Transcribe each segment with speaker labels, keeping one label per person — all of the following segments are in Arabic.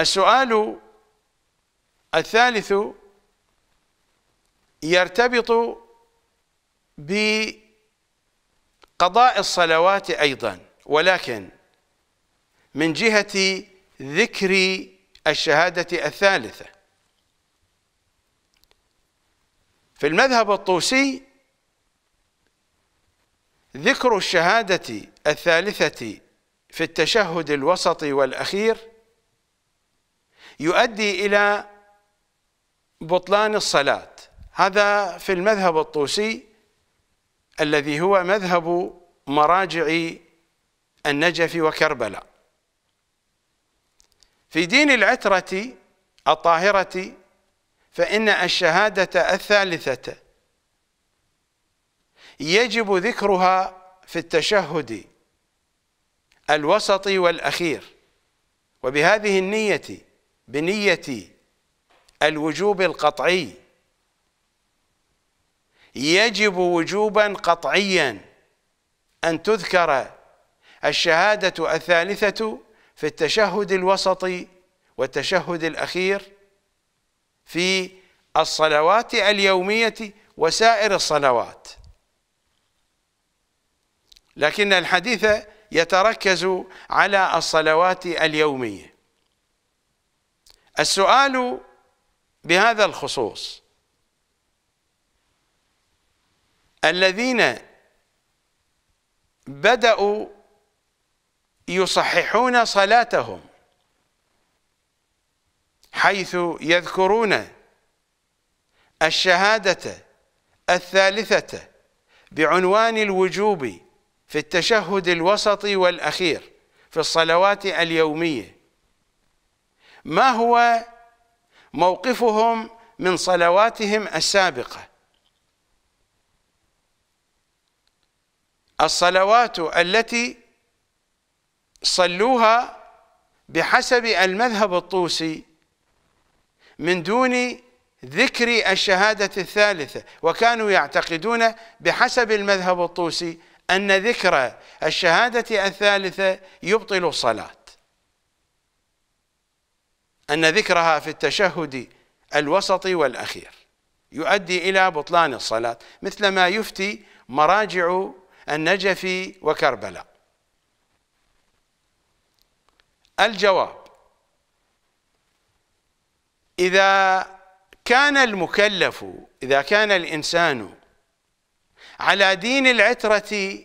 Speaker 1: السؤال الثالث يرتبط بقضاء الصلوات أيضا ولكن من جهة ذكر الشهادة الثالثة في المذهب الطوسي ذكر الشهادة الثالثة في التشهد الوسطي والأخير يؤدي إلى بطلان الصلاة هذا في المذهب الطوسي الذي هو مذهب مراجع النجف وكربلاء في دين العترة الطاهرة فإن الشهادة الثالثة يجب ذكرها في التشهد الوسط والأخير وبهذه النية بنية الوجوب القطعي يجب وجوبا قطعيا أن تذكر الشهادة الثالثة في التشهد الوسطي والتشهد الأخير في الصلوات اليومية وسائر الصلوات لكن الحديث يتركز على الصلوات اليوميه السؤال بهذا الخصوص الذين بدأوا يصححون صلاتهم حيث يذكرون الشهادة الثالثة بعنوان الوجوب في التشهد الوسطي والأخير في الصلوات اليومية ما هو موقفهم من صلواتهم السابقه الصلوات التي صلوها بحسب المذهب الطوسي من دون ذكر الشهادة الثالثة وكانوا يعتقدون بحسب المذهب الطوسي أن ذكر الشهادة الثالثة يبطل الصلاة أن ذكرها في التشهد الوسط والأخير يؤدي إلى بطلان الصلاة مثل ما يفتي مراجع النجف وكربلاء الجواب إذا كان المكلف إذا كان الإنسان على دين العترة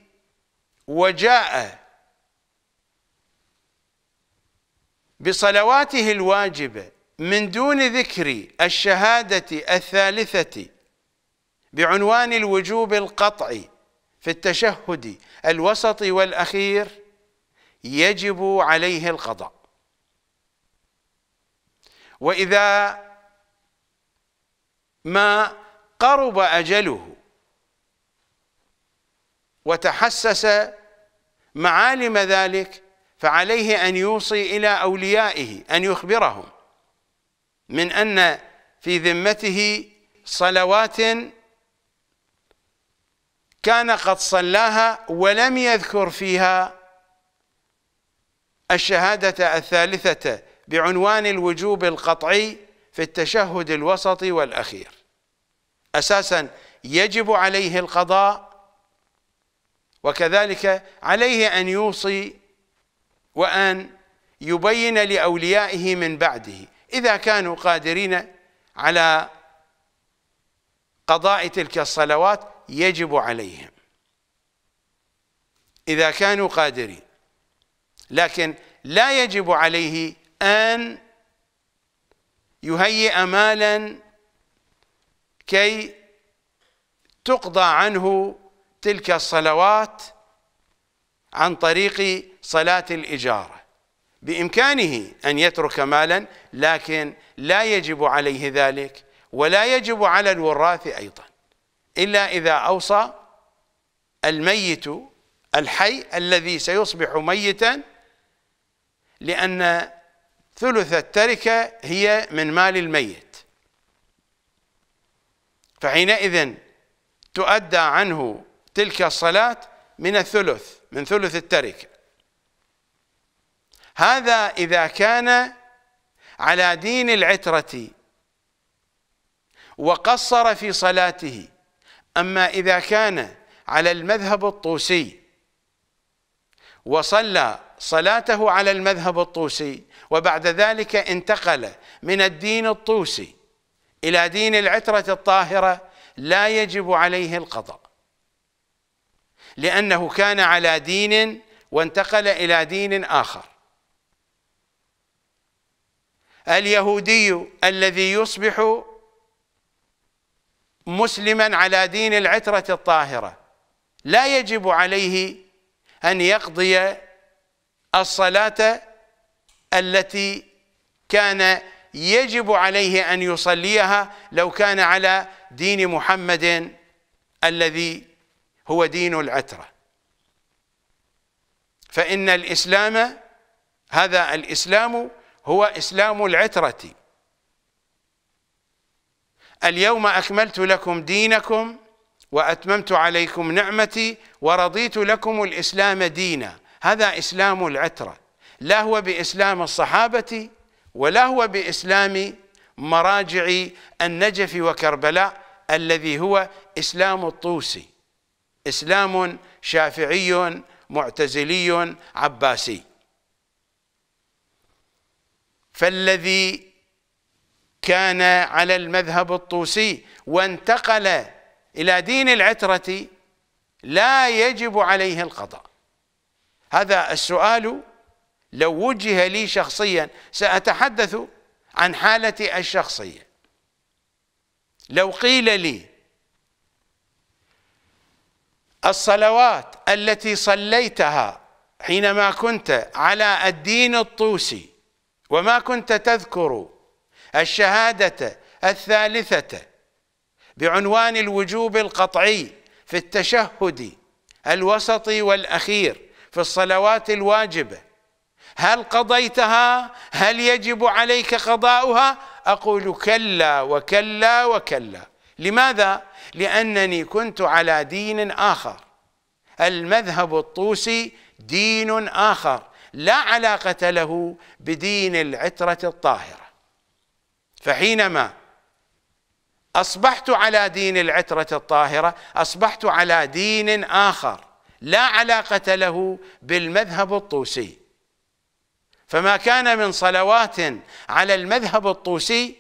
Speaker 1: وجاء بصلواته الواجبة من دون ذكر الشهادة الثالثة بعنوان الوجوب القطعي في التشهد الوسط والأخير يجب عليه القضاء وإذا ما قرب أجله وتحسس معالم ذلك فعليه أن يوصي إلى أوليائه أن يخبرهم من أن في ذمته صلوات كان قد صلاها ولم يذكر فيها الشهادة الثالثة بعنوان الوجوب القطعي في التشهد الوسط والأخير أساسا يجب عليه القضاء وكذلك عليه أن يوصي وأن يبين لأوليائه من بعده إذا كانوا قادرين على قضاء تلك الصلوات يجب عليهم إذا كانوا قادرين لكن لا يجب عليه أن يهيئ مالا كي تقضى عنه تلك الصلوات عن طريق صلاة الإجارة بإمكانه أن يترك مالا لكن لا يجب عليه ذلك ولا يجب على الوراث أيضا إلا إذا أوصى الميت الحي الذي سيصبح ميتا لأن ثلث التركة هي من مال الميت فحينئذ تؤدى عنه تلك الصلاة من الثلث من ثلث التركة هذا إذا كان على دين العترة وقصر في صلاته أما إذا كان على المذهب الطوسي وصلى صلاته على المذهب الطوسي وبعد ذلك انتقل من الدين الطوسي إلى دين العترة الطاهرة لا يجب عليه القضاء لأنه كان على دين وانتقل إلى دين آخر اليهودي الذي يصبح مسلما على دين العترة الطاهرة لا يجب عليه أن يقضي الصلاة التي كان يجب عليه أن يصليها لو كان على دين محمد الذي هو دين العترة فإن الإسلام هذا الإسلام هو إسلام العترة اليوم أكملت لكم دينكم وأتممت عليكم نعمتي ورضيت لكم الإسلام دينا هذا إسلام العترة لا هو بإسلام الصحابة ولا هو بإسلام مراجع النجف وكربلاء الذي هو إسلام الطوسي إسلام شافعي معتزلي عباسي فالذي كان على المذهب الطوسي وانتقل إلى دين العترة لا يجب عليه القضاء هذا السؤال لو وجه لي شخصيا سأتحدث عن حالتي الشخصية لو قيل لي الصلوات التي صليتها حينما كنت على الدين الطوسي وما كنت تذكر الشهادة الثالثة بعنوان الوجوب القطعي في التشهد الوسطي والأخير في الصلوات الواجبة هل قضيتها هل يجب عليك قضاؤها أقول كلا وكلا وكلا لماذا؟ لأنني كنت على دين آخر المذهب الطوسي دين آخر لا علاقة له بدين العترة الطاهرة فحينما أصبحت على دين العترة الطاهرة أصبحت على دين آخر لا علاقة له بالمذهب الطوسي فما كان من صلوات على المذهب الطوسي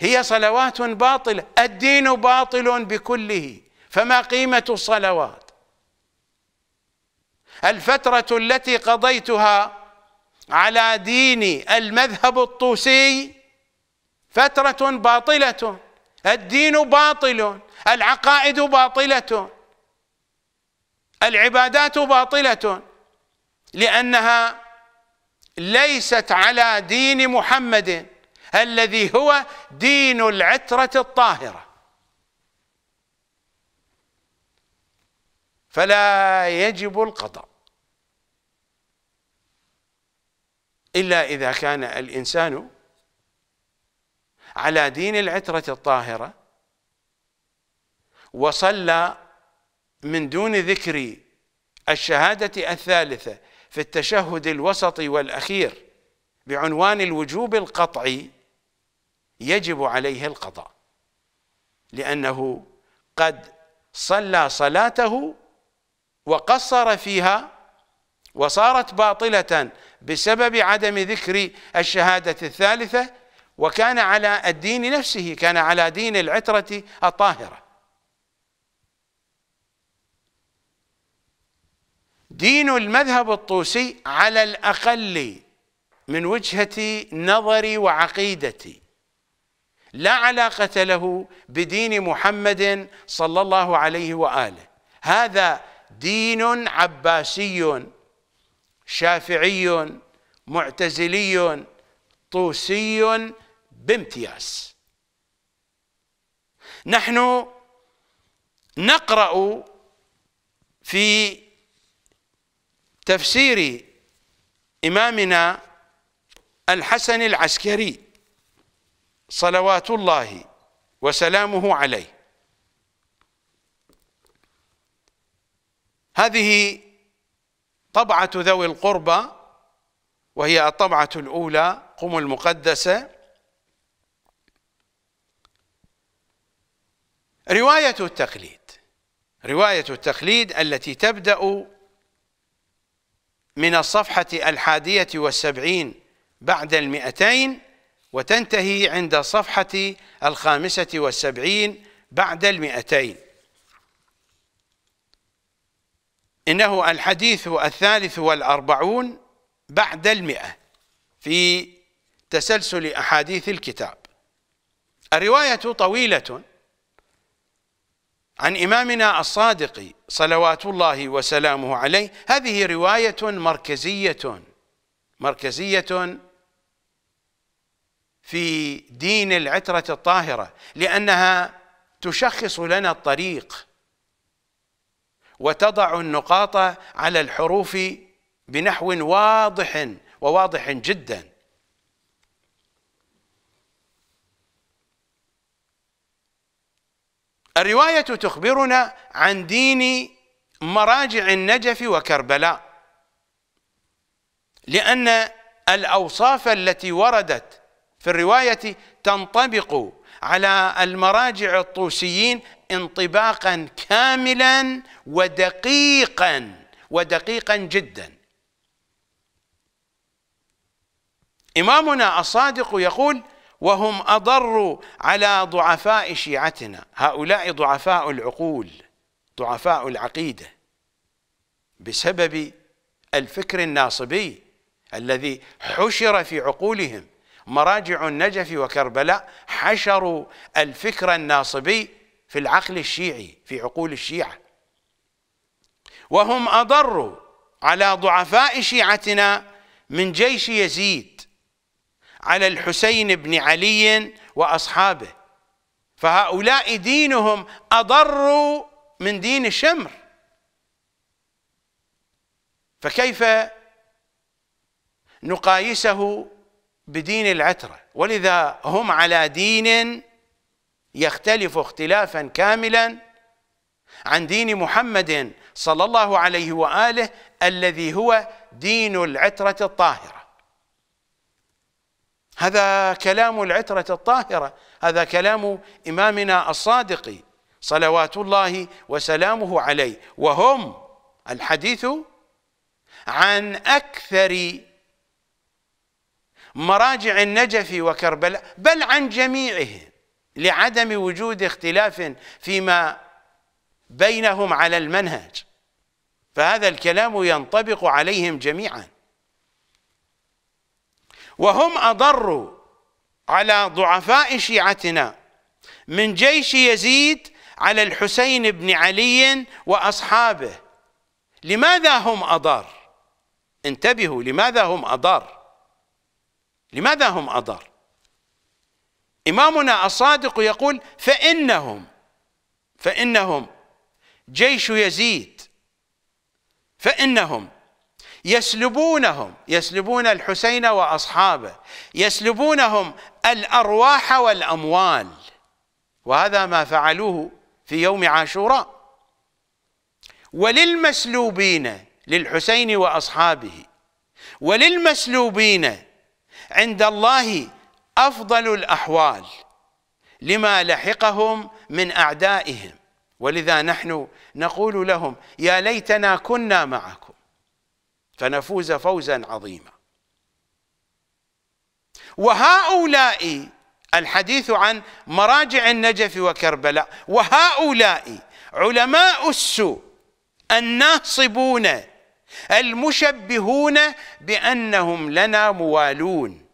Speaker 1: هي صلوات باطلة الدين باطل بكله فما قيمة الصلوات الفترة التي قضيتها على دين المذهب الطوسي فترة باطلة الدين باطل العقائد باطلة العبادات باطلة لأنها ليست على دين محمد الذي هو دين العترة الطاهرة فلا يجب القضاء إلا إذا كان الإنسان على دين العترة الطاهرة وصلى من دون ذكر الشهادة الثالثة في التشهد الوسطي والأخير بعنوان الوجوب القطعي يجب عليه القضاء لأنه قد صلى صلاته وقصر فيها وصارت باطلة بسبب عدم ذكر الشهادة الثالثة وكان على الدين نفسه كان على دين العترة الطاهرة دين المذهب الطوسي على الأقل من وجهة نظري وعقيدتي لا علاقة له بدين محمد صلى الله عليه وآله هذا دين عباسي شافعي معتزلي طوسي بامتياز نحن نقرا في تفسير امامنا الحسن العسكري صلوات الله وسلامه عليه هذه طبعة ذوي القربى وهي الطبعة الأولى قم المقدسة رواية التقليد رواية التقليد التي تبدأ من الصفحة الحادية والسبعين بعد المئتين وتنتهي عند الصفحة الخامسة والسبعين بعد المئتين إنه الحديث الثالث والأربعون بعد المئة في تسلسل أحاديث الكتاب الرواية طويلة عن إمامنا الصادق صلوات الله وسلامه عليه هذه رواية مركزية مركزية في دين العترة الطاهرة لأنها تشخص لنا الطريق وتضع النقاط على الحروف بنحو واضح وواضح جدا الرواية تخبرنا عن دين مراجع النجف وكربلاء لأن الأوصاف التي وردت في الرواية تنطبق على المراجع الطوسيين انطباقا كاملا ودقيقا ودقيقا جدا إمامنا الصادق يقول وهم أضر على ضعفاء شيعتنا هؤلاء ضعفاء العقول ضعفاء العقيدة بسبب الفكر الناصبي الذي حشر في عقولهم مراجع النجف وكربلاء حشروا الفكر الناصبي في العقل الشيعي في عقول الشيعة وهم أضروا على ضعفاء شيعتنا من جيش يزيد على الحسين بن علي وأصحابه فهؤلاء دينهم أضروا من دين الشمر فكيف نقايسه بدين العترة ولذا هم على دين يختلف اختلافا كاملا عن دين محمد صلى الله عليه واله الذي هو دين العتره الطاهره هذا كلام العتره الطاهره هذا كلام امامنا الصادق صلوات الله وسلامه عليه وهم الحديث عن اكثر مراجع النجف وكربلاء بل عن جميعهم لعدم وجود اختلاف فيما بينهم على المنهج فهذا الكلام ينطبق عليهم جميعا وهم أضروا على ضعفاء شيعتنا من جيش يزيد على الحسين بن علي وأصحابه لماذا هم أضر انتبهوا لماذا هم أضر لماذا هم أضر إمامنا الصادق يقول فإنهم فإنهم جيش يزيد فإنهم يسلبونهم يسلبون الحسين وأصحابه يسلبونهم الأرواح والأموال وهذا ما فعلوه في يوم عاشوراء وللمسلوبين للحسين وأصحابه وللمسلوبين عند الله أفضل الأحوال لما لحقهم من أعدائهم ولذا نحن نقول لهم يا ليتنا كنا معكم فنفوز فوزا عظيما وهؤلاء الحديث عن مراجع النجف وكربلاء وهؤلاء علماء السوء الناصبون المشبهون بأنهم لنا موالون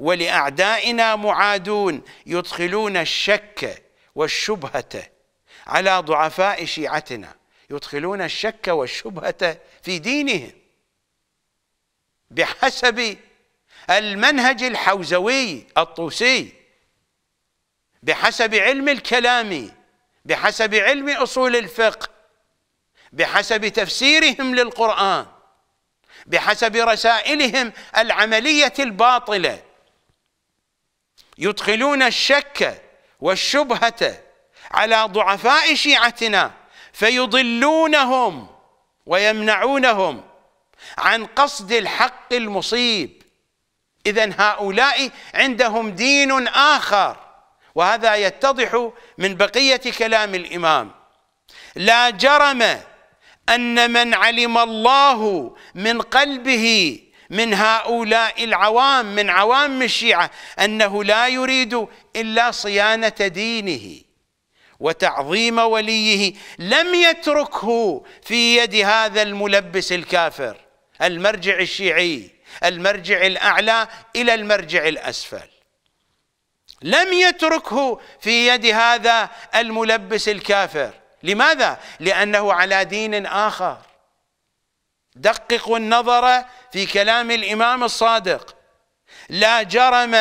Speaker 1: ولاعدائنا معادون يدخلون الشك والشبهه على ضعفاء شيعتنا يدخلون الشك والشبهه في دينهم بحسب المنهج الحوزوي الطوسي بحسب علم الكلام بحسب علم اصول الفقه بحسب تفسيرهم للقران بحسب رسائلهم العمليه الباطله يدخلون الشك والشبهة على ضعفاء شيعتنا فيضلونهم ويمنعونهم عن قصد الحق المصيب إذا هؤلاء عندهم دين آخر وهذا يتضح من بقية كلام الإمام لا جرم أن من علم الله من قلبه من هؤلاء العوام من عوام الشيعة أنه لا يريد إلا صيانة دينه وتعظيم وليه لم يتركه في يد هذا الملبس الكافر المرجع الشيعي المرجع الأعلى إلى المرجع الأسفل لم يتركه في يد هذا الملبس الكافر لماذا؟ لأنه على دين آخر دققوا النظر في كلام الإمام الصادق لا جرم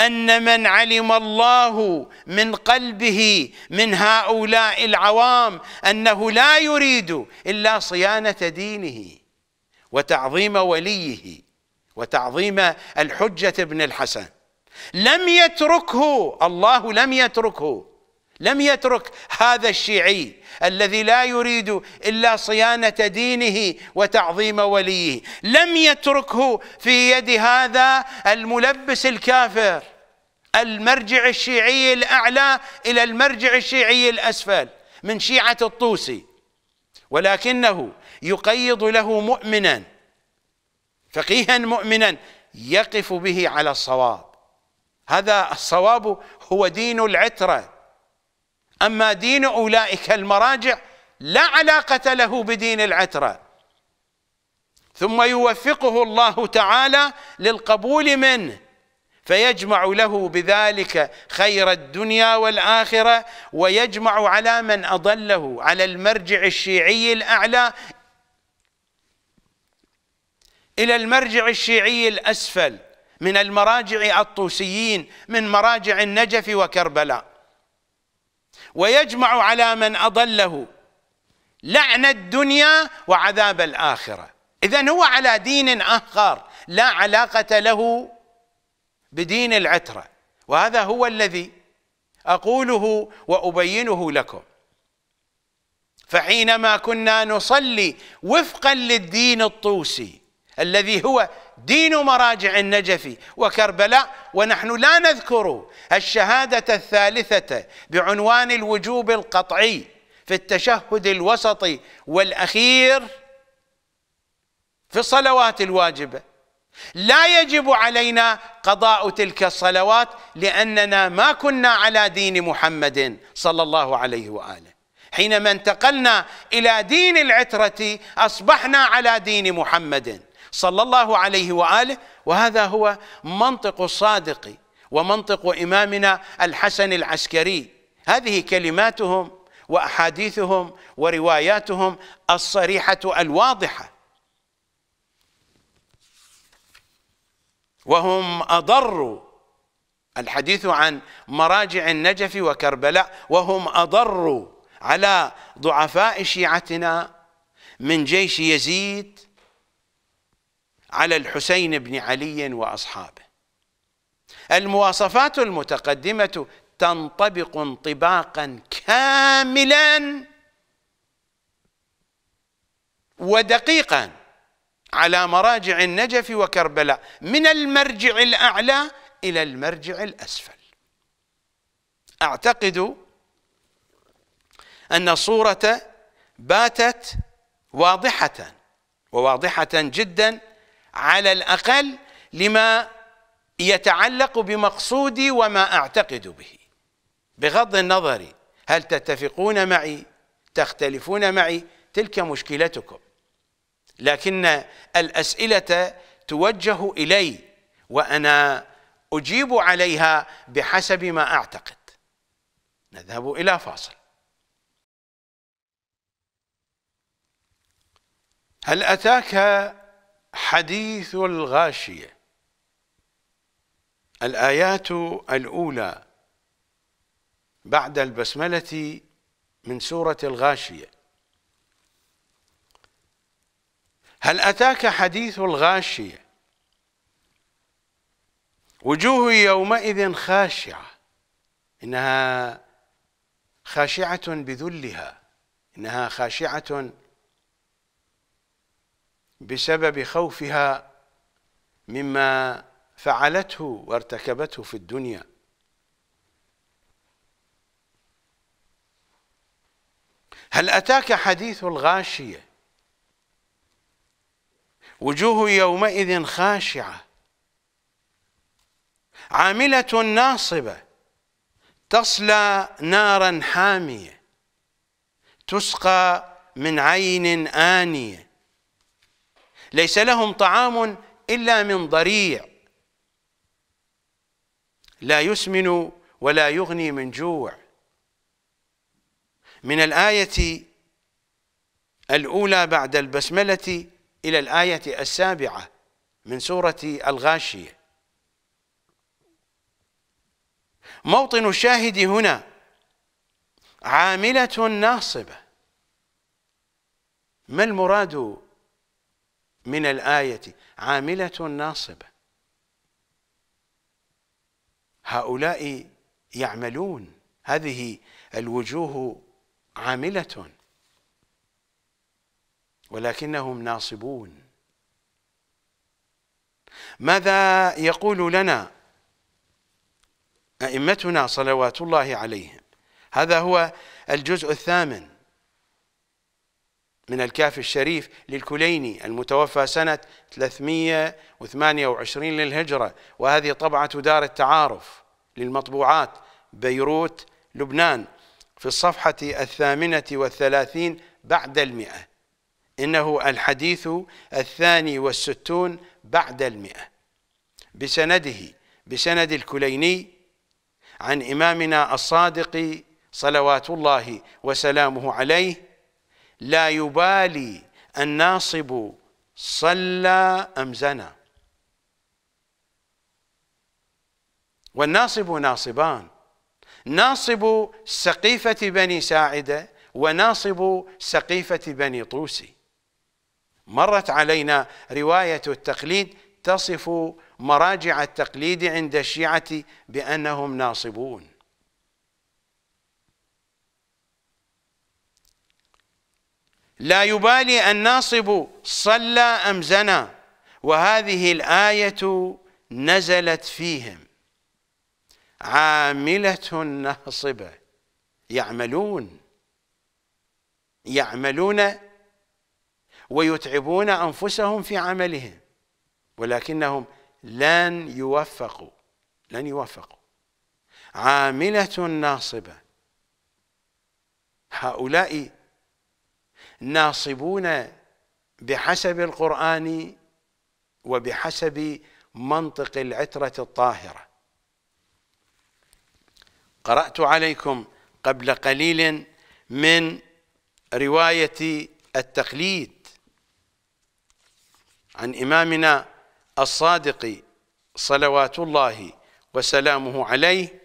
Speaker 1: أن من علم الله من قلبه من هؤلاء العوام أنه لا يريد إلا صيانة دينه وتعظيم وليه وتعظيم الحجة ابن الحسن لم يتركه الله لم يتركه لم يترك هذا الشيعي الذي لا يريد إلا صيانة دينه وتعظيم وليه لم يتركه في يد هذا الملبس الكافر المرجع الشيعي الأعلى إلى المرجع الشيعي الأسفل من شيعة الطوسي ولكنه يقيض له مؤمنا فقيها مؤمنا يقف به على الصواب هذا الصواب هو دين العتره أما دين أولئك المراجع لا علاقة له بدين العترة ثم يوفقه الله تعالى للقبول منه فيجمع له بذلك خير الدنيا والآخرة ويجمع على من أضله على المرجع الشيعي الأعلى إلى المرجع الشيعي الأسفل من المراجع الطوسيين من مراجع النجف وكربلاء ويجمع على من أضله لعن الدنيا وعذاب الآخرة إذا هو على دين آخر لا علاقة له بدين العترة وهذا هو الذي أقوله وأبينه لكم فحينما كنا نصلي وفقا للدين الطوسي الذي هو دين مراجع النجف وكربلاء ونحن لا نذكر الشهادة الثالثة بعنوان الوجوب القطعي في التشهد الوسطي والأخير في الصلوات الواجبة لا يجب علينا قضاء تلك الصلوات لأننا ما كنا على دين محمد صلى الله عليه وآله حينما انتقلنا إلى دين العترة أصبحنا على دين محمد صلى الله عليه واله وهذا هو منطق الصادق ومنطق امامنا الحسن العسكري هذه كلماتهم واحاديثهم ورواياتهم الصريحه الواضحه وهم اضروا الحديث عن مراجع النجف وكربلاء وهم اضروا على ضعفاء شيعتنا من جيش يزيد على الحسين بن علي واصحابه المواصفات المتقدمه تنطبق انطباقا كاملا ودقيقا على مراجع النجف وكربلاء من المرجع الاعلى الى المرجع الاسفل اعتقد ان الصوره باتت واضحه وواضحه جدا على الأقل لما يتعلق بمقصودي وما أعتقد به بغض النظر هل تتفقون معي تختلفون معي تلك مشكلتكم لكن الأسئلة توجه إلي وأنا أجيب عليها بحسب ما أعتقد نذهب إلى فاصل هل أتاك حديث الغاشية الآيات الأولى بعد البسملة من سورة الغاشية هل أتاك حديث الغاشية وجوه يومئذ خاشعة إنها خاشعة بذلها إنها خاشعة بسبب خوفها مما فعلته وارتكبته في الدنيا هل أتاك حديث الغاشية وجوه يومئذ خاشعة عاملة ناصبة تصلى نارا حامية تسقى من عين آنية ليس لهم طعام إلا من ضريع لا يسمن ولا يغني من جوع من الآية الأولى بعد البسملة إلى الآية السابعة من سورة الغاشية موطن الشاهد هنا عاملة ناصبة ما المراد من الآية عاملة ناصبة هؤلاء يعملون هذه الوجوه عاملة ولكنهم ناصبون ماذا يقول لنا أئمتنا صلوات الله عليهم هذا هو الجزء الثامن من الكافي الشريف للكليني المتوفى سنة 328 للهجرة وهذه طبعة دار التعارف للمطبوعات بيروت لبنان في الصفحة الثامنة والثلاثين بعد المئة إنه الحديث الثاني والستون بعد المئة بسنده بسند الكليني عن إمامنا الصادق صلوات الله وسلامه عليه لا يبالي الناصب صلى أم زنى والناصب ناصبان ناصب سقيفة بني ساعدة وناصب سقيفة بني طوسي مرت علينا رواية التقليد تصف مراجع التقليد عند الشيعة بأنهم ناصبون لا يبالي الناصب صلى أم زنى وهذه الآية نزلت فيهم عاملة ناصبة يعملون يعملون ويتعبون أنفسهم في عملهم ولكنهم لن يوفقوا لن يوفقوا عاملة ناصبة هؤلاء ناصبون بحسب القرآن وبحسب منطق العترة الطاهرة قرأت عليكم قبل قليل من رواية التقليد عن إمامنا الصادق صلوات الله وسلامه عليه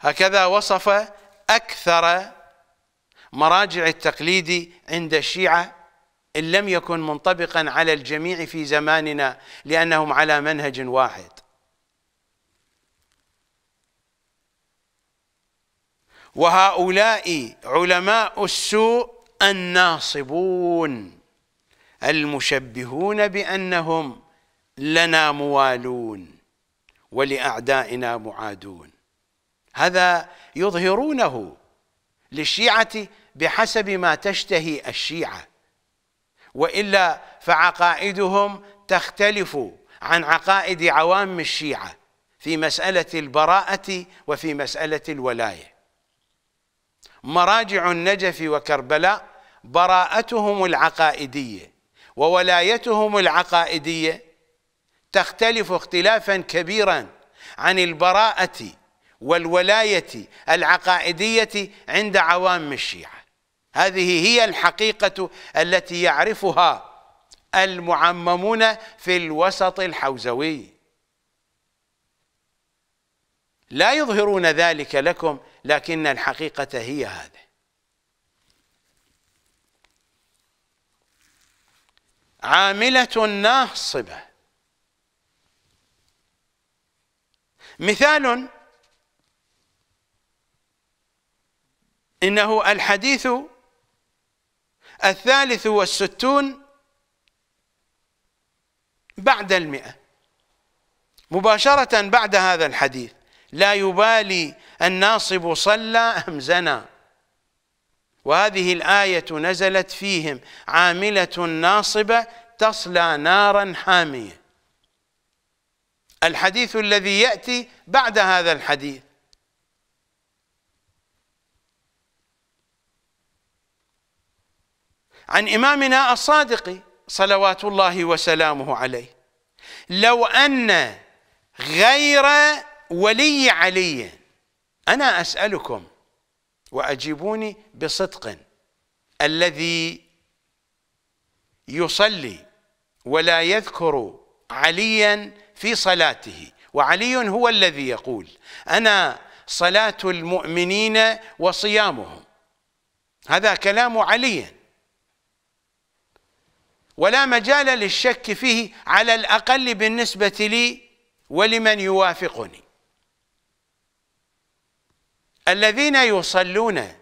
Speaker 1: هكذا وصف أكثر مراجع التقليد عند الشيعة إن لم يكن منطبقا على الجميع في زماننا لأنهم على منهج واحد وهؤلاء علماء السوء الناصبون المشبهون بأنهم لنا موالون ولأعدائنا معادون هذا يظهرونه للشيعة بحسب ما تشتهي الشيعة وإلا فعقائدهم تختلف عن عقائد عوام الشيعة في مسألة البراءة وفي مسألة الولاية مراجع النجف وكربلاء براءتهم العقائدية وولايتهم العقائدية تختلف اختلافا كبيرا عن البراءة والولاية العقائدية عند عوام الشيعة هذه هي الحقيقة التي يعرفها المعممون في الوسط الحوزوي لا يظهرون ذلك لكم لكن الحقيقة هي هذه عاملة ناصبة مثال إنه الحديث الثالث والستون بعد المئة مباشرة بعد هذا الحديث لا يبالي الناصب صلى أم زنى وهذه الآية نزلت فيهم عاملة ناصبة تصلى نارا حامية الحديث الذي يأتي بعد هذا الحديث عن إمامنا الصادق صلوات الله وسلامه عليه لو أن غير ولي علي أنا أسألكم وأجيبوني بصدق الذي يصلي ولا يذكر عليا في صلاته وعلي هو الذي يقول أنا صلاة المؤمنين وصيامهم هذا كلام علي ولا مجال للشك فيه على الأقل بالنسبة لي ولمن يوافقني الذين يصلون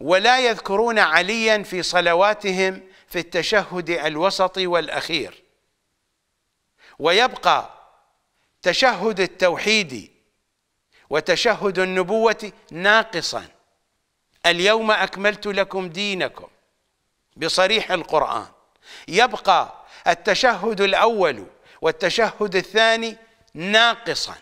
Speaker 1: ولا يذكرون عليا في صلواتهم في التشهد الوسط والأخير ويبقى تشهد التوحيد وتشهد النبوة ناقصا اليوم أكملت لكم دينكم بصريح القرآن يبقى التشهد الاول والتشهد الثاني ناقصا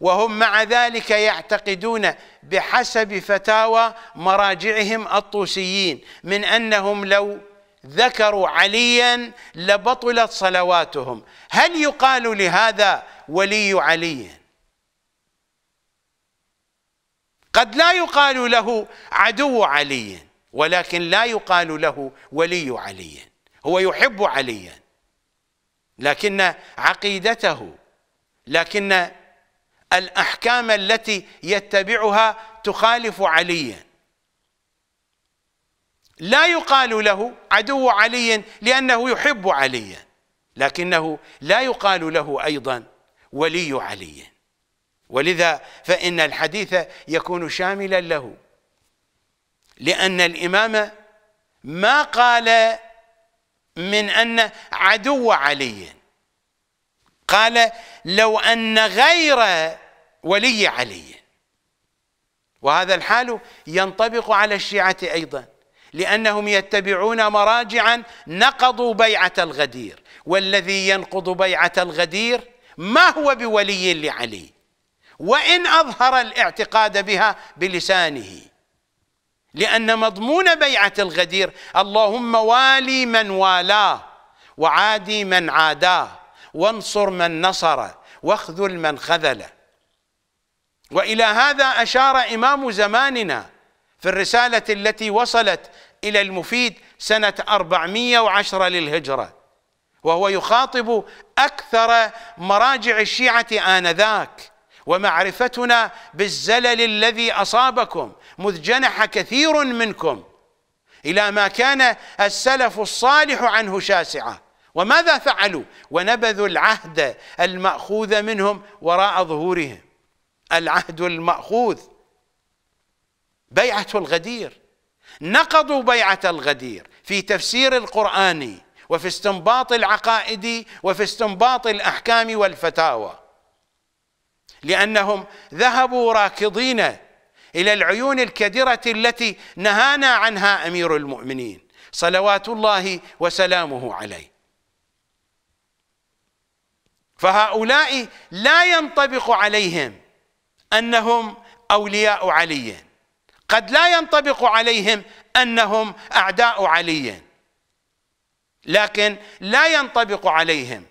Speaker 1: وهم مع ذلك يعتقدون بحسب فتاوى مراجعهم الطوسيين من انهم لو ذكروا عليا لبطلت صلواتهم هل يقال لهذا ولي علي قد لا يقال له عدو علي ولكن لا يقال له ولي علي هو يحب عليا لكن عقيدته لكن الأحكام التي يتبعها تخالف عليا لا يقال له عدو علي لأنه يحب عليا لكنه لا يقال له أيضا ولي علي ولذا فإن الحديث يكون شاملا له لأن الإمام ما قال من أن عدو علي قال لو أن غير ولي علي وهذا الحال ينطبق على الشيعة أيضا لأنهم يتبعون مراجعا نقضوا بيعة الغدير والذي ينقض بيعة الغدير ما هو بولي لعلي وإن أظهر الاعتقاد بها بلسانه لأن مضمون بيعة الغدير اللهم والي من والاه وعادي من عاداه وانصر من نصره واخذل من خذله وإلى هذا أشار إمام زماننا في الرسالة التي وصلت إلى المفيد سنة 410 للهجرة وهو يخاطب أكثر مراجع الشيعة آنذاك ومعرفتنا بالزلل الذي اصابكم مذ جنح كثير منكم الى ما كان السلف الصالح عنه شاسعه وماذا فعلوا ونبذوا العهد الماخوذ منهم وراء ظهورهم العهد الماخوذ بيعه الغدير نقضوا بيعه الغدير في تفسير القران وفي استنباط العقائد وفي استنباط الاحكام والفتاوى لأنهم ذهبوا راكضين إلى العيون الكدرة التي نهانا عنها أمير المؤمنين صلوات الله وسلامه عليه فهؤلاء لا ينطبق عليهم أنهم أولياء علي قد لا ينطبق عليهم أنهم أعداء علي لكن لا ينطبق عليهم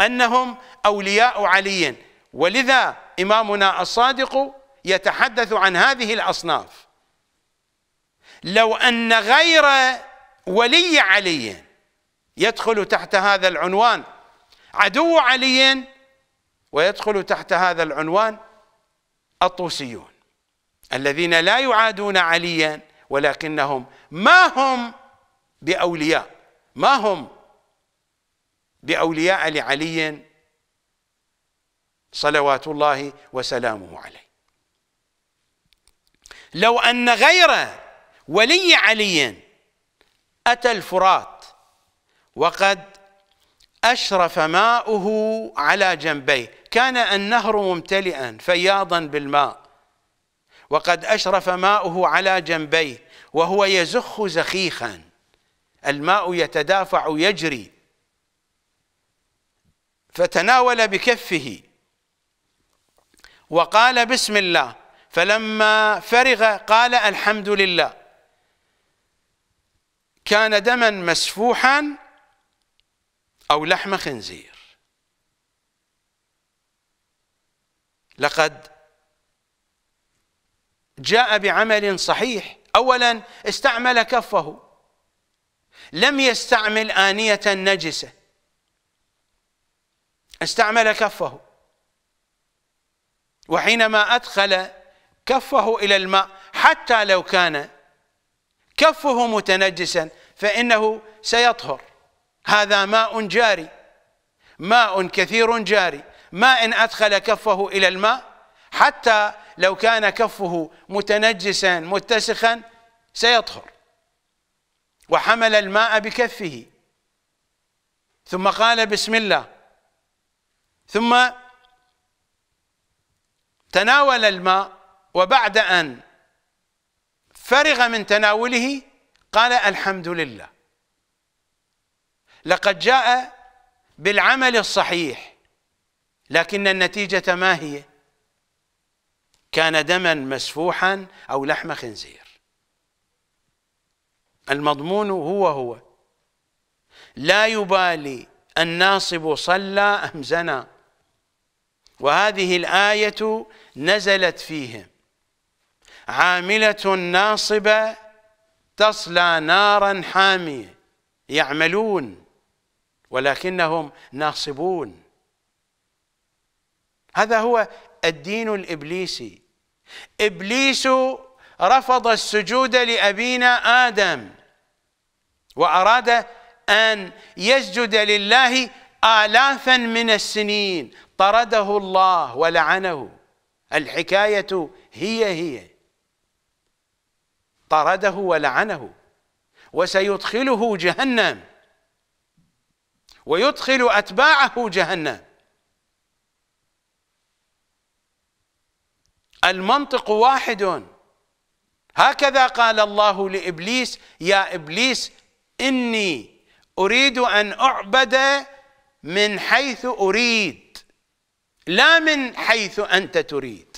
Speaker 1: أنهم أولياء علي ولذا إمامنا الصادق يتحدث عن هذه الأصناف لو أن غير ولي علي يدخل تحت هذا العنوان عدو علي ويدخل تحت هذا العنوان الطوسيون الذين لا يعادون عليا ولكنهم ما هم بأولياء ما هم بأولياء لعلي صلوات الله وسلامه عليه لو أن غير ولي علي أتى الفرات وقد أشرف ماؤه على جنبيه كان النهر ممتلئا فياضا بالماء وقد أشرف ماؤه على جنبيه وهو يزخ زخيخا الماء يتدافع يجري فتناول بكفه وقال بسم الله فلما فرغ قال الحمد لله كان دما مسفوحا أو لحم خنزير لقد جاء بعمل صحيح أولا استعمل كفه لم يستعمل آنية نجسة استعمل كفه وحينما أدخل كفه إلى الماء حتى لو كان كفه متنجسا فإنه سيطهر هذا ماء جاري ماء كثير جاري ما إن أدخل كفه إلى الماء حتى لو كان كفه متنجسا متسخا سيطهر وحمل الماء بكفه ثم قال بسم الله ثم تناول الماء وبعد أن فرغ من تناوله قال الحمد لله لقد جاء بالعمل الصحيح لكن النتيجة ما هي كان دما مسفوحا أو لحم خنزير المضمون هو هو لا يبالي الناصب صلى أم زنى وهذه الآية نزلت فيهم عاملة ناصبة تصلى نارا حامية يعملون ولكنهم ناصبون هذا هو الدين الإبليسي إبليس رفض السجود لأبينا آدم وأراد أن يسجد لله آلافا من السنين طرده الله ولعنه الحكاية هي هي طرده ولعنه وسيدخله جهنم ويدخل أتباعه جهنم المنطق واحد هكذا قال الله لإبليس يا إبليس إني أريد أن أعبد من حيث أريد لا من حيث أنت تريد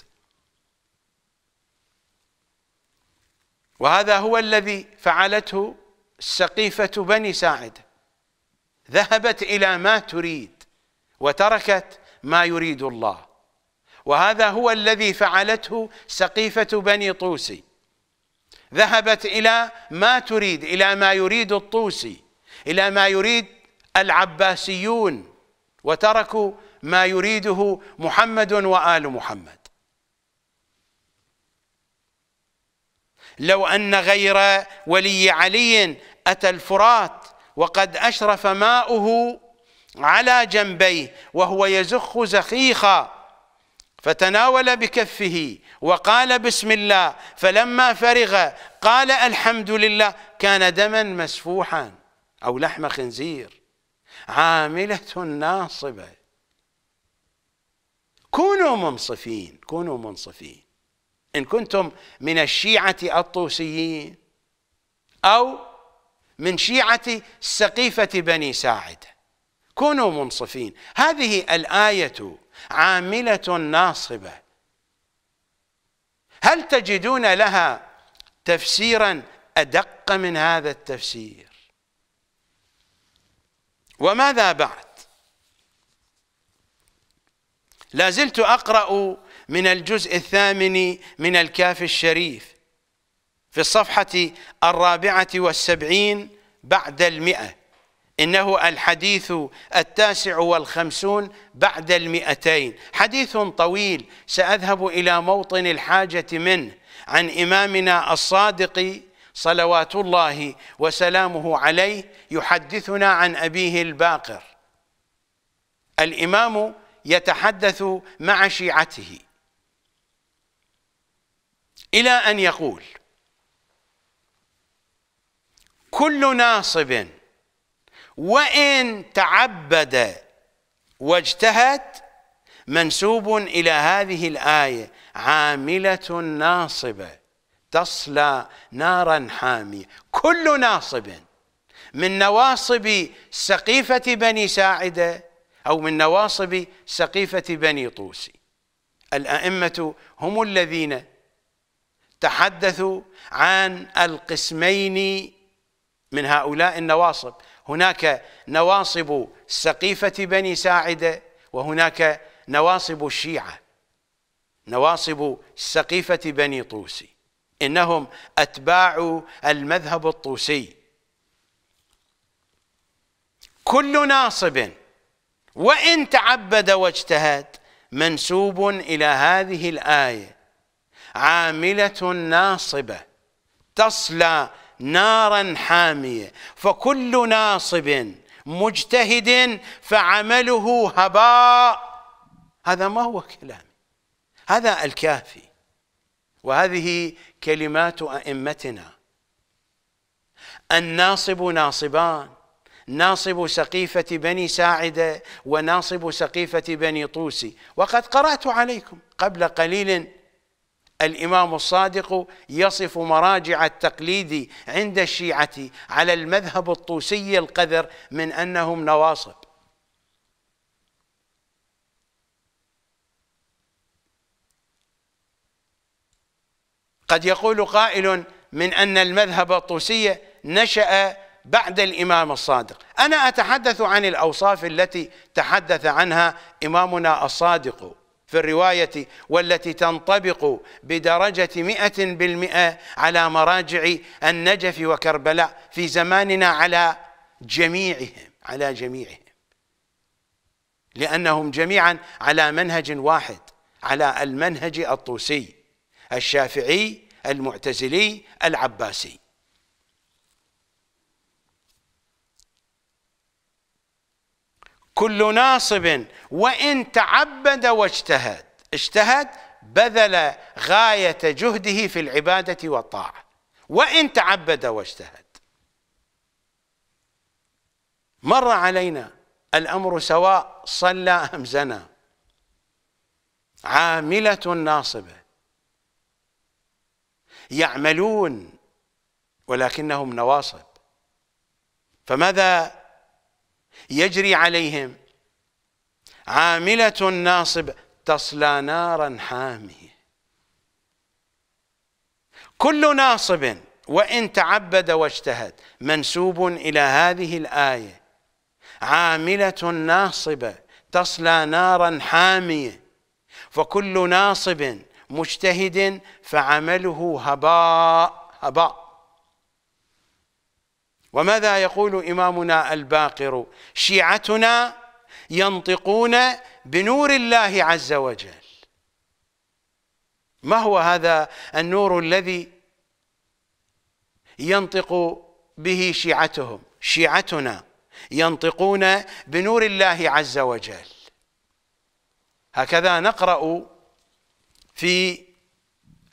Speaker 1: وهذا هو الذي فعلته سقيفة بني ساعد ذهبت إلى ما تريد وتركت ما يريد الله وهذا هو الذي فعلته سقيفة بني طوسي ذهبت إلى ما تريد إلى ما يريد الطوسي إلى ما يريد العباسيون وتركوا ما يريده محمد وآل محمد لو أن غير ولي علي أتى الفرات وقد أشرف ماؤه على جنبيه وهو يزخ زخيخا فتناول بكفه وقال بسم الله فلما فرغ قال الحمد لله كان دما مسفوحا أو لحم خنزير عاملة ناصبه كونوا منصفين كونوا منصفين إن كنتم من الشيعة الطوسيين أو من شيعة سقيفة بني ساعد كونوا منصفين هذه الآية عاملة ناصبة هل تجدون لها تفسيرا أدق من هذا التفسير وماذا بعد لا زلت أقرأ من الجزء الثامن من الكاف الشريف في الصفحة الرابعة والسبعين بعد المئة إنه الحديث التاسع والخمسون بعد المئتين حديث طويل سأذهب إلى موطن الحاجة منه عن إمامنا الصادق صلوات الله وسلامه عليه يحدثنا عن أبيه الباقر الإمام يتحدث مع شيعته إلى أن يقول كل ناصب وإن تعبد واجتهد منسوب إلى هذه الآية عاملة ناصبة تصلى نارا حامية كل ناصب من نواصب سقيفة بني ساعده أو من نواصب سقيفة بني طوسي الأئمة هم الذين تحدثوا عن القسمين من هؤلاء النواصب هناك نواصب سقيفة بني ساعدة وهناك نواصب الشيعة نواصب سقيفة بني طوسي إنهم أتباع المذهب الطوسي كل ناصب وإن تعبد واجتهد منسوب إلى هذه الآية عاملة ناصبة تصلى نارا حامية فكل ناصب مجتهد فعمله هباء هذا ما هو كلام هذا الكافي وهذه كلمات أئمتنا الناصب ناصبان ناصب سقيفة بني ساعدة وناصب سقيفة بني طوسي وقد قرأت عليكم قبل قليل الإمام الصادق يصف مراجع التقليد عند الشيعة على المذهب الطوسي القذر من أنهم نواصب قد يقول قائل من أن المذهب الطوسي نشأ بعد الإمام الصادق أنا أتحدث عن الأوصاف التي تحدث عنها إمامنا الصادق في الرواية والتي تنطبق بدرجة مئة بالمئة على مراجع النجف وكربلاء في زماننا على جميعهم على جميعهم لأنهم جميعا على منهج واحد على المنهج الطوسي الشافعي المعتزلي العباسي كل ناصب وإن تعبد واجتهد اجتهد بذل غاية جهده في العبادة والطاعة وإن تعبد واجتهد مر علينا الأمر سواء صلى أم زنى عاملة ناصبة يعملون ولكنهم نواصب فماذا يجري عليهم عاملة ناصب تصلى نارا حامية كل ناصب وإن تعبد واجتهد منسوب إلى هذه الآية عاملة ناصبة تصلى نارا حامية فكل ناصب مجتهد فعمله هباء هباء وماذا يقول إمامنا الباقر شيعتنا ينطقون بنور الله عز وجل ما هو هذا النور الذي ينطق به شيعتهم شيعتنا ينطقون بنور الله عز وجل هكذا نقرأ في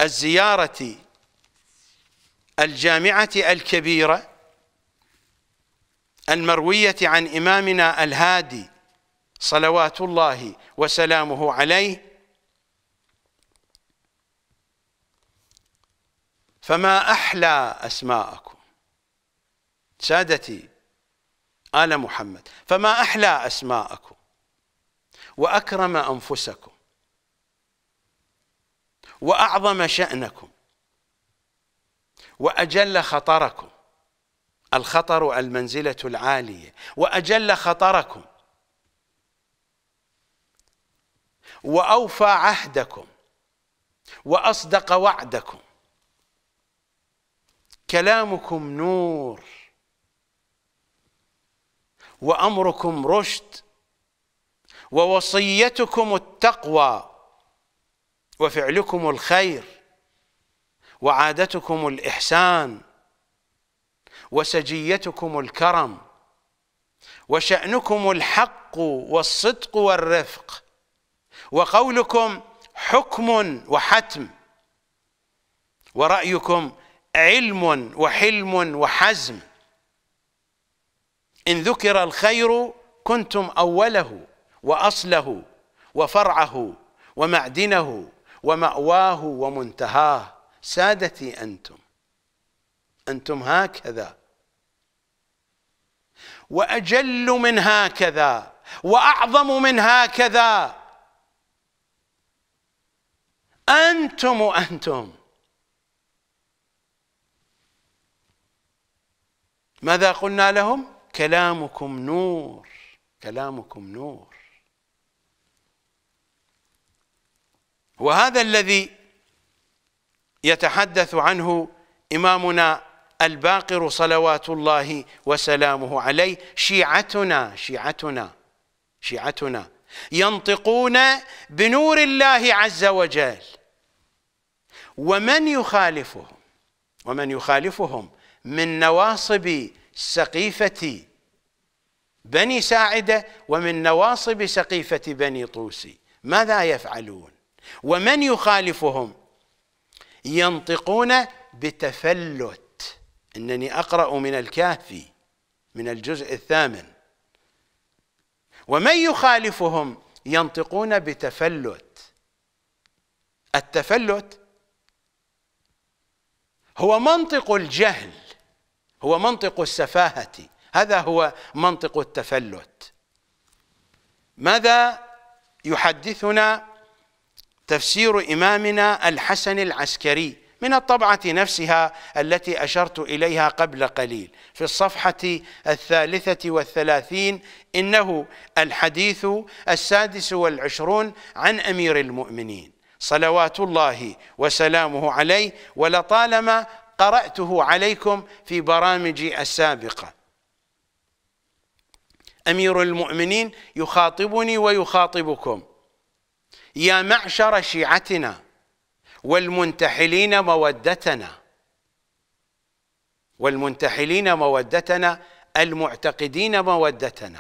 Speaker 1: الزيارة الجامعة الكبيرة المروية عن إمامنا الهادي صلوات الله وسلامه عليه فما أحلى أسماءكم سادتي آل محمد فما أحلى أسماءكم وأكرم أنفسكم وأعظم شأنكم وأجل خطركم الخطر المنزلة العالية وأجل خطركم وأوفى عهدكم وأصدق وعدكم كلامكم نور وأمركم رشد ووصيتكم التقوى وفعلكم الخير وعادتكم الإحسان وسجيتكم الكرم وشأنكم الحق والصدق والرفق وقولكم حكم وحتم ورأيكم علم وحلم وحزم إن ذكر الخير كنتم أوله وأصله وفرعه ومعدنه ومأواه ومنتهاه سادتي أنتم أنتم هكذا واجل من هكذا واعظم من هكذا انتم وانتم ماذا قلنا لهم كلامكم نور كلامكم نور وهذا الذي يتحدث عنه امامنا الباقر صلوات الله وسلامه عليه شيعتنا شيعتنا شيعتنا ينطقون بنور الله عز وجل ومن يخالفهم ومن يخالفهم من نواصب سقيفة بني ساعدة ومن نواصب سقيفة بني طوسي ماذا يفعلون ومن يخالفهم ينطقون بتفلت إنني أقرأ من الكهف من الجزء الثامن ومن يخالفهم ينطقون بتفلت التفلت هو منطق الجهل هو منطق السفاهة هذا هو منطق التفلت ماذا يحدثنا تفسير إمامنا الحسن العسكري من الطبعة نفسها التي أشرت إليها قبل قليل في الصفحة الثالثة والثلاثين إنه الحديث السادس والعشرون عن أمير المؤمنين صلوات الله وسلامه عليه ولطالما قرأته عليكم في برامجي السابقة أمير المؤمنين يخاطبني ويخاطبكم يا معشر شيعتنا والمنتحلين مودتنا والمنتحلين مودتنا المعتقدين مودتنا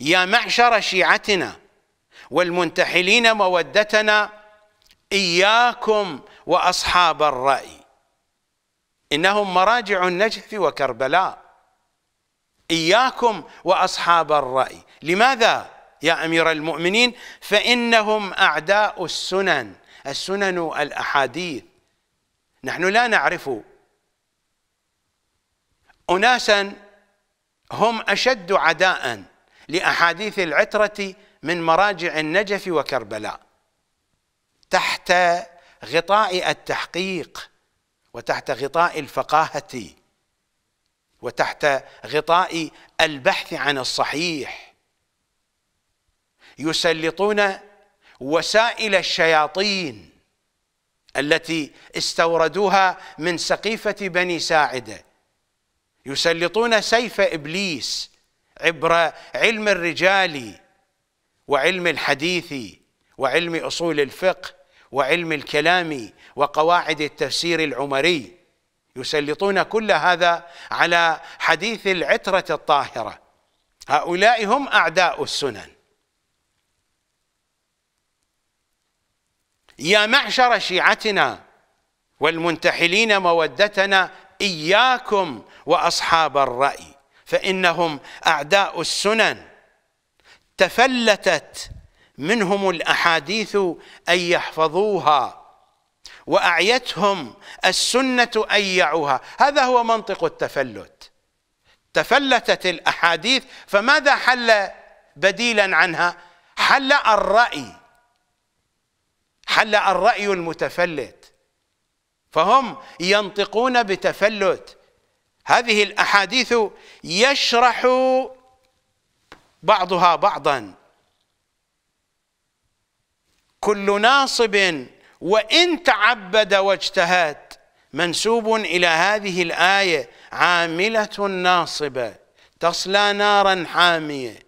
Speaker 1: يا معشر شيعتنا والمنتحلين مودتنا إياكم وأصحاب الرأي إنهم مراجع النجف وكربلاء إياكم وأصحاب الرأي لماذا يا أمير المؤمنين فإنهم أعداء السنن السنن الأحاديث نحن لا نعرف أناسا هم أشد عداء لأحاديث العترة من مراجع النجف وكربلاء تحت غطاء التحقيق وتحت غطاء الفقاهة وتحت غطاء البحث عن الصحيح يسلطون وسائل الشياطين التي استوردوها من سقيفة بني ساعدة يسلطون سيف إبليس عبر علم الرجال وعلم الحديث وعلم أصول الفقه وعلم الكلام وقواعد التفسير العمري يسلطون كل هذا على حديث العترة الطاهرة هؤلاء هم أعداء السنن يا معشر شيعتنا والمنتحلين مودتنا إياكم وأصحاب الرأي فإنهم أعداء السنن تفلتت منهم الأحاديث أن يحفظوها وأعيتهم السنة أن يعوها هذا هو منطق التفلت تفلتت الأحاديث فماذا حل بديلا عنها حل الرأي حل الرأي المتفلت فهم ينطقون بتفلت هذه الأحاديث يشرح بعضها بعضا كل ناصب وإن تعبد واجتهد منسوب إلى هذه الآية عاملة ناصبة تصلى نارا حامية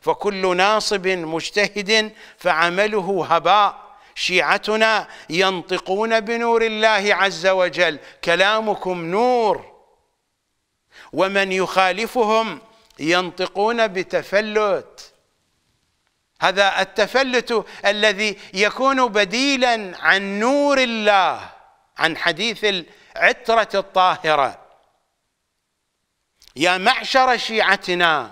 Speaker 1: فكل ناصب مجتهد فعمله هباء شيعتنا ينطقون بنور الله عز وجل كلامكم نور ومن يخالفهم ينطقون بتفلت هذا التفلت الذي يكون بديلا عن نور الله عن حديث العترة الطاهرة يا معشر شيعتنا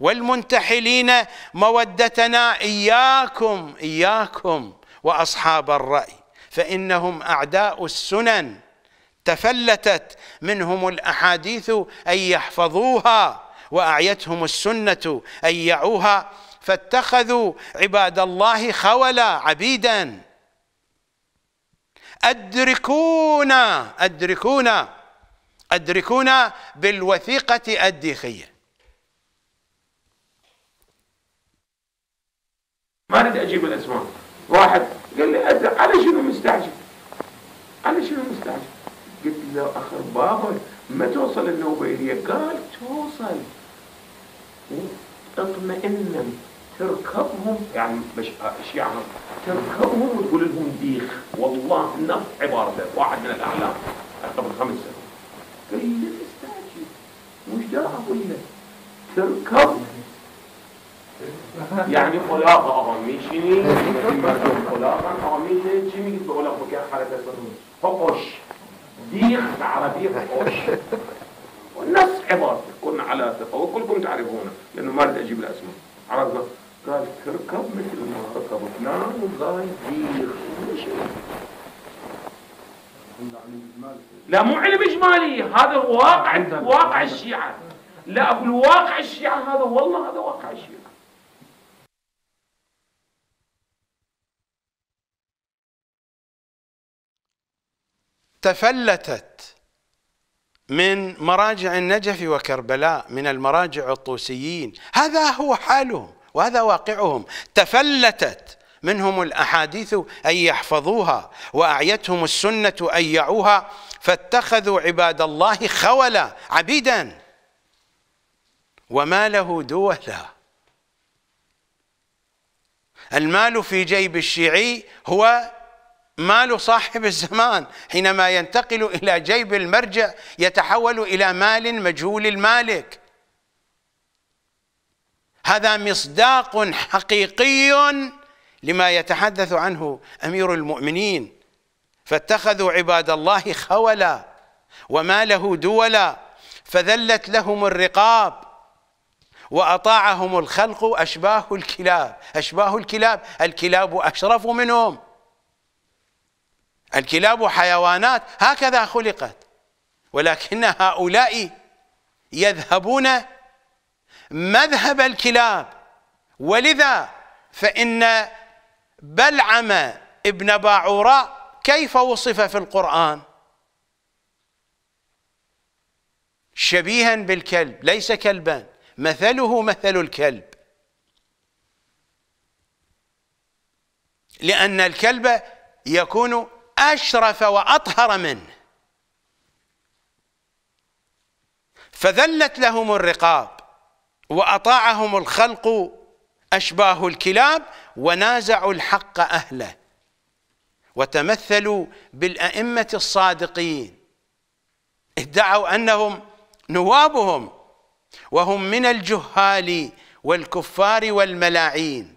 Speaker 1: والمنتحلين مودتنا إياكم إياكم واصحاب الراي فانهم اعداء السنن تفلتت منهم الاحاديث ان يحفظوها واعيتهم السنه ان يعوها فاتخذوا عباد الله خولا عبيدا ادركونا ادركونا ادركونا بالوثيقه الديخيه ما اريد اجيب الاسماء واحد قال لي أنت على شنو مستعجل على شنو مستعجل قلت له أخر بابا ما توصل النوبة إلي قال توصل اطمئنا تركبهم يعني مش يعني تركبهم وتقول لهم ديخ والله نفس عبارته واحد من الاعلام قبل خمس سنوات قال لي مستعجل وش مش داعي اقول لك تركب یعنی خلاق آقا میشینی این مردم خلاقن آقا میشینی چی میگید به خلاق بکر حرکت عربی حقش ديخ بالعربية حقش والناس علا كنا على ثقة وكلكم تعرفونه لأنه ما أريد أجيب عرض ما قال تركب مثل ما ركبت فلان والله ديخ لا مو علم إجمالي هذا واقع واقع الشيعة لا أقول واقع الشيعة هذا والله هذا واقع الشيعة تفلتت من مراجع النجف وكربلاء من المراجع الطوسيين هذا هو حالهم وهذا واقعهم تفلتت منهم الاحاديث ان يحفظوها واعيتهم السنه ان يعوها فاتخذوا عباد الله خولا عبيدا وما له دولا المال في جيب الشيعي هو مال صاحب الزمان حينما ينتقل إلى جيب المرجع يتحول إلى مال مجهول المالك هذا مصداق حقيقي لما يتحدث عنه أمير المؤمنين فاتخذوا عباد الله خولا وماله دولا فذلت لهم الرقاب وأطاعهم الخلق أشباه الكلاب أشباه الكلاب الكلاب أشرف منهم الكلاب حيوانات هكذا خلقت ولكن هؤلاء يذهبون مذهب الكلاب ولذا فإن بلعم ابن باعوراء كيف وصف في القرآن شبيها بالكلب ليس كلبا مثله مثل الكلب لأن الكلب يكون أشرف وأطهر منه فذلت لهم الرقاب وأطاعهم الخلق أشباه الكلاب ونازعوا الحق أهله وتمثلوا بالأئمة الصادقين ادعوا أنهم نوابهم وهم من الجهال والكفار والملاعين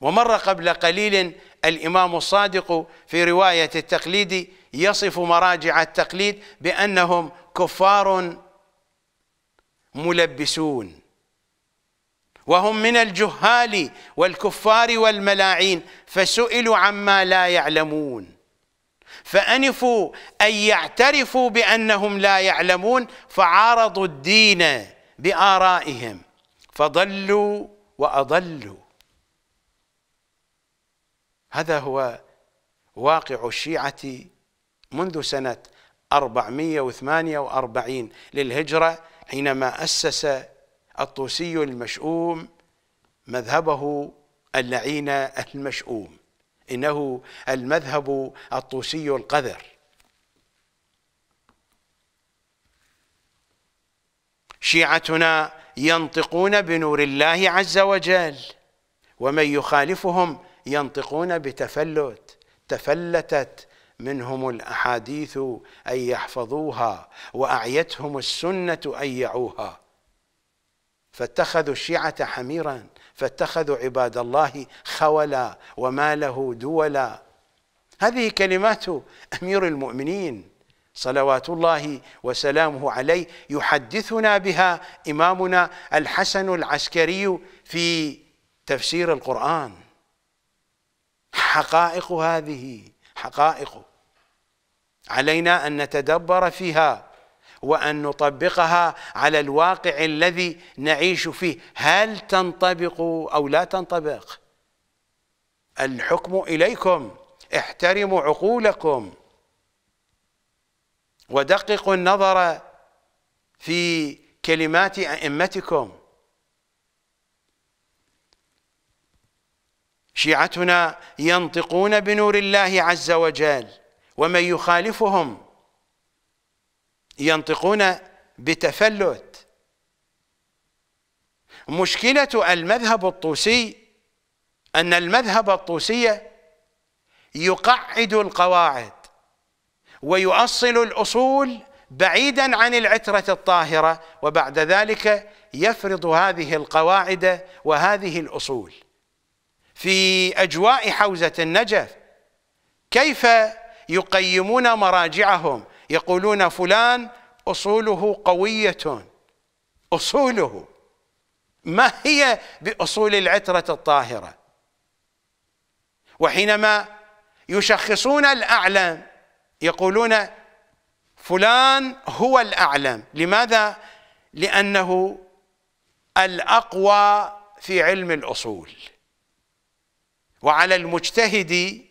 Speaker 1: ومر قبل قليل الإمام الصادق في رواية التقليد يصف مراجع التقليد بأنهم كفار ملبسون وهم من الجهال والكفار والملاعين فسئلوا عما لا يعلمون فأنفوا أن يعترفوا بأنهم لا يعلمون فعارضوا الدين بآرائهم فضلوا وأضلوا هذا هو واقع الشيعة منذ سنة 448 للهجرة حينما أسس الطوسي المشؤوم مذهبه اللعين المشؤوم إنه المذهب الطوسي القذر شيعتنا ينطقون بنور الله عز وجل ومن يخالفهم ينطقون بتفلت تفلتت منهم الاحاديث ان يحفظوها واعيتهم السنه ان يعوها فاتخذوا الشيعه حميرا فاتخذوا عباد الله خولا وما له دولا هذه كلمات امير المؤمنين صلوات الله وسلامه عليه يحدثنا بها امامنا الحسن العسكري في تفسير القران حقائق هذه حقائق علينا أن نتدبر فيها وأن نطبقها على الواقع الذي نعيش فيه هل تنطبق أو لا تنطبق الحكم إليكم احترموا عقولكم ودققوا النظر في كلمات أئمتكم شيعتنا ينطقون بنور الله عز وجل ومن يخالفهم ينطقون بتفلت مشكلة المذهب الطوسي أن المذهب الطوسي يقعد القواعد ويؤصل الأصول بعيدا عن العترة الطاهرة وبعد ذلك يفرض هذه القواعد وهذه الأصول في أجواء حوزة النجف كيف يقيمون مراجعهم يقولون فلان أصوله قوية أصوله ما هي بأصول العترة الطاهرة وحينما يشخصون الأعلم يقولون فلان هو الأعلم لماذا؟ لأنه الأقوى في علم الأصول وعلى المجتهد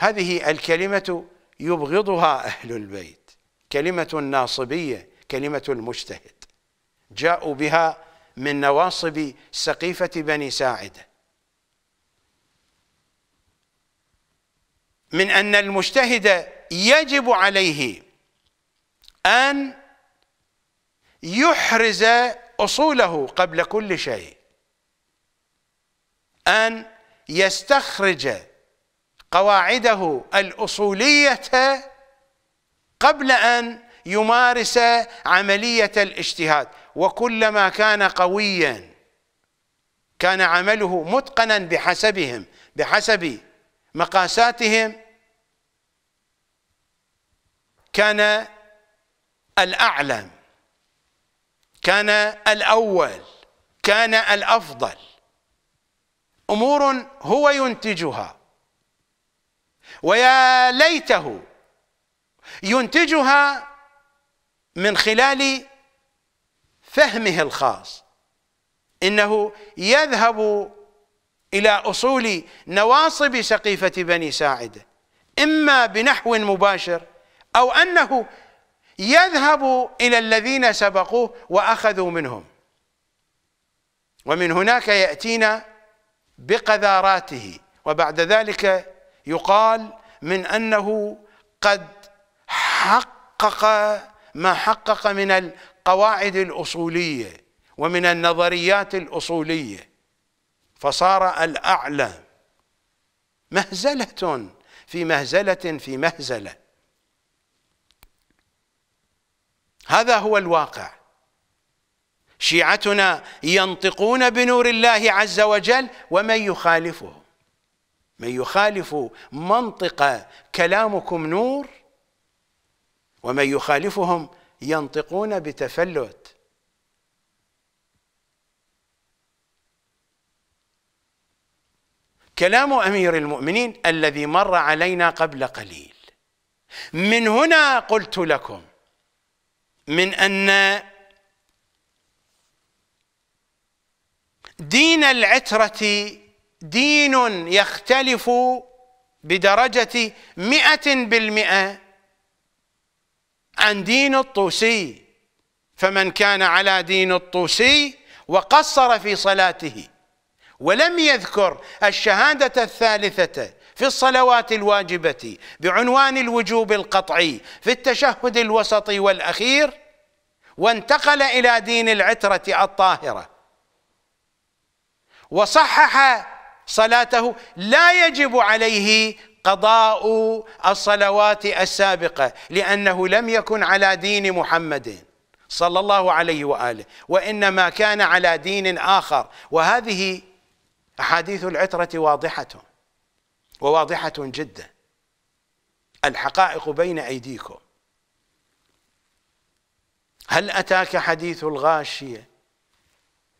Speaker 1: هذه الكلمة يبغضها أهل البيت كلمة الناصبية كلمة المجتهد جاءوا بها من نواصب سقيفة بني ساعدة من أن المجتهد يجب عليه أن يحرز أصوله قبل كل شيء أن يستخرج قواعده الأصولية قبل أن يمارس عملية الاجتهاد وكلما كان قويا كان عمله متقنا بحسبهم بحسب مقاساتهم كان الأعلم كان الأول كان الأفضل امور هو ينتجها ويا ليته ينتجها من خلال فهمه الخاص انه يذهب الى اصول نواصب سقيفه بني ساعده اما بنحو مباشر او انه يذهب الى الذين سبقوه واخذوا منهم ومن هناك ياتينا بقذاراته وبعد ذلك يقال من أنه قد حقق ما حقق من القواعد الأصولية ومن النظريات الأصولية فصار الأعلى مهزلة في مهزلة في مهزلة هذا هو الواقع شيعتنا ينطقون بنور الله عز وجل ومن يخالفه من يخالف منطق كلامكم نور ومن يخالفهم ينطقون بتفلت كلام امير المؤمنين الذي مر علينا قبل قليل من هنا قلت لكم من ان دين العترة دين يختلف بدرجة مئة بالمئة عن دين الطوسي فمن كان على دين الطوسي وقصر في صلاته ولم يذكر الشهادة الثالثة في الصلوات الواجبة بعنوان الوجوب القطعي في التشهد الوسطي والأخير وانتقل إلى دين العترة الطاهرة وصحح صلاته لا يجب عليه قضاء الصلوات السابقه لانه لم يكن على دين محمد صلى الله عليه واله وانما كان على دين اخر وهذه احاديث العتره واضحه وواضحه جدا الحقائق بين ايديكم هل اتاك حديث الغاشيه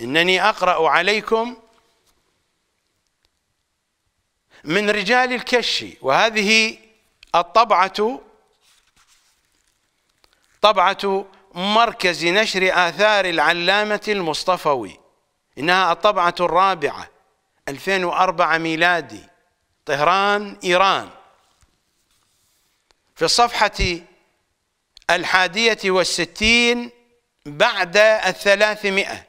Speaker 1: إنني أقرأ عليكم من رجال الكش وهذه الطبعة طبعة مركز نشر آثار العلامة المصطفوي إنها الطبعة الرابعة 2004 ميلادي طهران إيران في الصفحة الحادية والستين بعد الثلاثمائة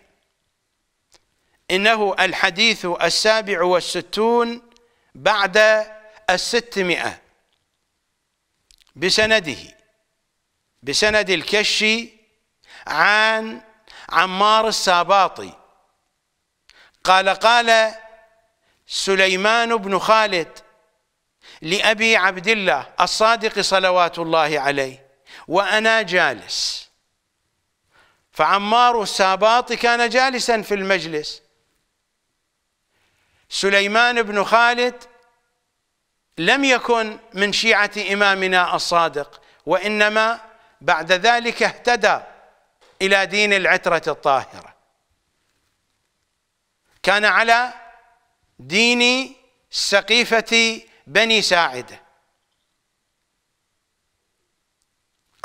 Speaker 1: إنه الحديث السابع والستون بعد الستمائة بسنده بسند الكشي عن عمار الساباطي قال قال سليمان بن خالد لأبي عبد الله الصادق صلوات الله عليه وأنا جالس فعمار الساباطي كان جالسا في المجلس سليمان بن خالد لم يكن من شيعة إمامنا الصادق وإنما بعد ذلك اهتدى إلى دين العترة الطاهرة كان على دين سقيفة بني ساعدة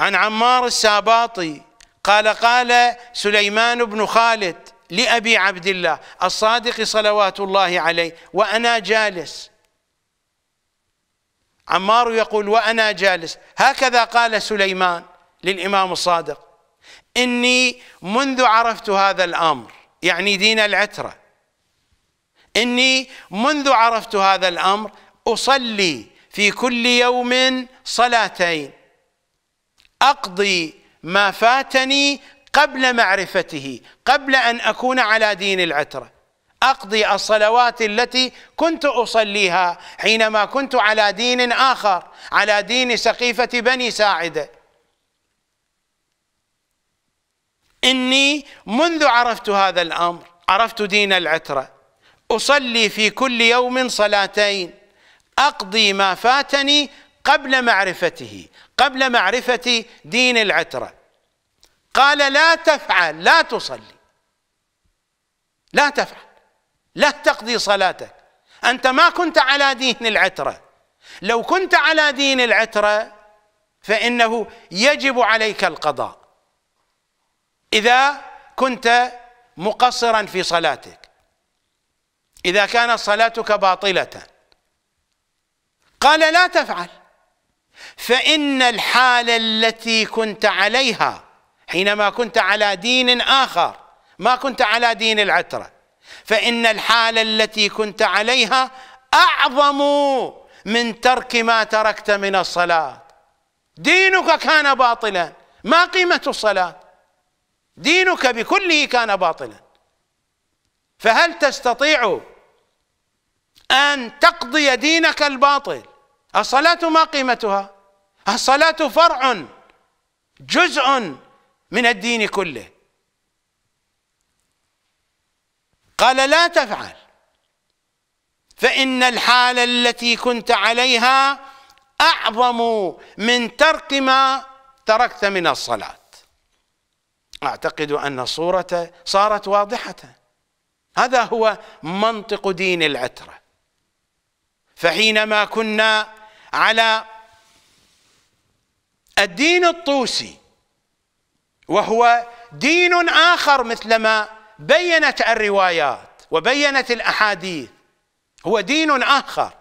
Speaker 1: عن عمار الساباطي قال قال سليمان بن خالد لأبي عبد الله الصادق صلوات الله عليه وأنا جالس عمار يقول وأنا جالس هكذا قال سليمان للإمام الصادق إني منذ عرفت هذا الأمر يعني دين العترة إني منذ عرفت هذا الأمر أصلي في كل يوم صلاتين أقضي ما فاتني قبل معرفته قبل أن أكون على دين العترة أقضي الصلوات التي كنت أصليها حينما كنت على دين آخر على دين سقيفة بني ساعدة إني منذ عرفت هذا الأمر عرفت دين العترة أصلي في كل يوم صلاتين أقضي ما فاتني قبل معرفته قبل معرفة دين العترة قال لا تفعل لا تصلي لا تفعل لا تقضي صلاتك أنت ما كنت على دين العترة لو كنت على دين العترة فإنه يجب عليك القضاء إذا كنت مقصرا في صلاتك إذا كانت صلاتك باطلة قال لا تفعل فإن الحالة التي كنت عليها حينما كنت على دين آخر ما كنت على دين العترة فإن الحالة التي كنت عليها أعظم من ترك ما تركت من الصلاة دينك كان باطلا ما قيمة الصلاة دينك بكله كان باطلا فهل تستطيع أن تقضي دينك الباطل الصلاة ما قيمتها الصلاة فرع جزء من الدين كله قال لا تفعل فإن الحالة التي كنت عليها أعظم من ترك ما تركت من الصلاة أعتقد أن الصورة صارت واضحة هذا هو منطق دين العترة فحينما كنا على الدين الطوسي وهو دين آخر مثلما بينت الروايات وبينت الأحاديث هو دين آخر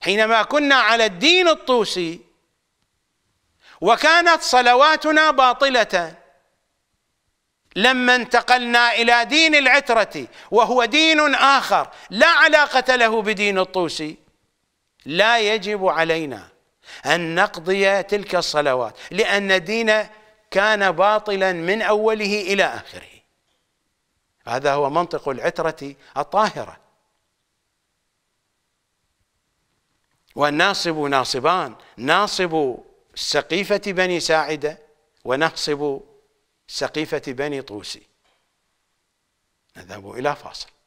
Speaker 1: حينما كنا على الدين الطوسي وكانت صلواتنا باطلة لما انتقلنا إلى دين العترة وهو دين آخر لا علاقة له بدين الطوسي لا يجب علينا أن نقضي تلك الصلوات لأن دين كان باطلا من اوله الى اخره هذا هو منطق العتره الطاهره والناصب ناصبان ناصب سقيفه بني ساعده وناصب سقيفه بني طوسي نذهب الى فاصل